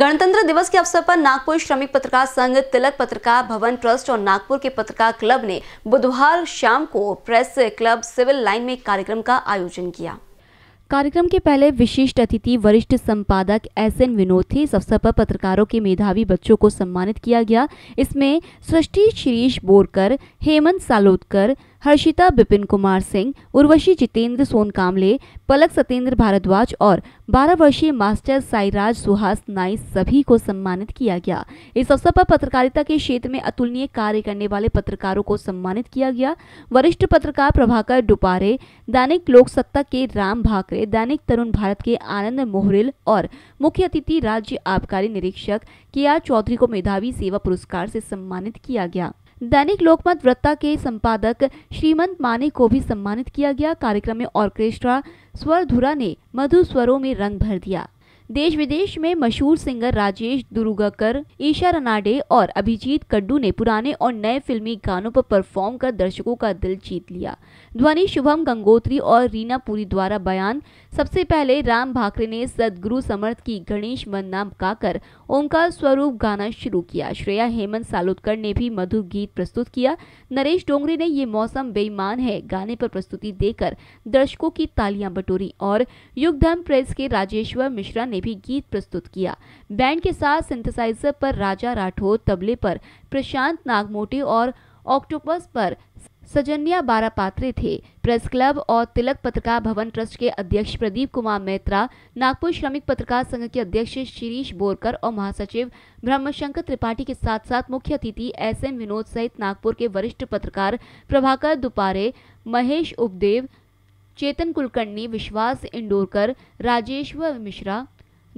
गणतंत्र दिवस के अवसर पर नागपुर श्रमिक पत्रकार संघ तिलक पत्रकार भवन ट्रस्ट और नागपुर के पत्रकार क्लब ने बुधवार शाम को प्रेस क्लब सिविल लाइन में कार्यक्रम का आयोजन किया कार्यक्रम के पहले विशिष्ट अतिथि वरिष्ठ संपादक एस एन विनोद थे इस अवसर पर पत्रकारों के मेधावी बच्चों को सम्मानित किया गया इसमें सृष्टि शिरीष बोरकर हेमंत सालोदकर हर्षिता बिपिन कुमार सिंह उर्वशी जितेंद्र सोनकामले पलक सत्येंद्र भारद्वाज और 12 वर्षीय मास्टर साईराज सुहास नाई सभी को सम्मानित किया गया इस अवसर पर पत्रकारिता के क्षेत्र में अतुलनीय कार्य करने वाले पत्रकारों को सम्मानित किया गया वरिष्ठ पत्रकार प्रभाकर डुपारे दैनिक लोक सत्ता के राम भाकरे दैनिक तरुण भारत के आनंद मोहरिल और मुख्य अतिथि राज्य आबकारी निरीक्षक के आर चौधरी को मेधावी सेवा पुरस्कार से सम्मानित किया गया दैनिक लोकमत वृत्ता के संपादक श्रीमंत माने को भी सम्मानित किया गया कार्यक्रम में ऑर्केस्ट्रा स्वरधुरा ने मधु स्वरों में रंग भर दिया देश विदेश में मशहूर सिंगर राजेश दुर्गाकर ईशा रनाडे और अभिजीत कड्डू ने पुराने और नए फिल्मी गानों पर परफॉर्म कर दर्शकों का दिल जीत लिया ध्वनि शुभम गंगोत्री और रीना पुरी द्वारा बयान सबसे पहले राम भाकरे ने सदगुरु समर्थ की गणेश वंदना गाकर ओंकार स्वरूप गाना शुरू किया श्रेया हेमंत सालोदकर ने भी मधुर गीत प्रस्तुत किया नरेश डोंगरे ने ये मौसम बेईमान है गाने पर प्रस्तुति देकर दर्शकों की तालियां बटोरी और युगधर्म प्रेस के राजेश्वर मिश्रा ने ने भी गीत प्रस्तुत किया बैंड के साथ सिंथेसाइजर पर राजा राठौर तबले पर प्रशांत नागमोटी और ऑक्टोपस पर सजनिया बारा पात्रे थे प्रेस क्लब और तिलक पत्रकार भवन ट्रस्ट के अध्यक्ष प्रदीप कुमार मेहत्रा नागपुर श्रमिक पत्रकार संघ के अध्यक्ष शिरीष बोरकर और महासचिव ब्रह्मशंकर त्रिपाठी के साथ साथ मुख्य अतिथि एस एम विनोद सहित नागपुर के वरिष्ठ पत्रकार प्रभाकर दुपारे महेश उपदेव चेतन कुलकर्णी विश्वास इंडोरकर राजेश्वर मिश्रा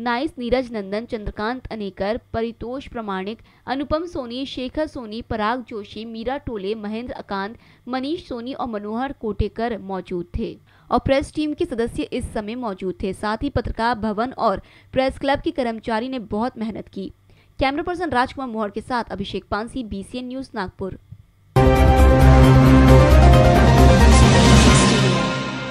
नाइस नीरज नंदन चंद्रकांत अनेकर परितोष प्रमाणिक अनुपम सोनी शेखर सोनी पराग जोशी मीरा टोले महेंद्र अकांत मनीष सोनी और मनोहर कोटेकर मौजूद थे और प्रेस टीम के सदस्य इस समय मौजूद थे साथ ही पत्रकार भवन और प्रेस क्लब के कर्मचारी ने बहुत मेहनत की कैमरा पर्सन राजकुमार मोहर के साथ अभिषेक पांसी बी न्यूज़ नागपुर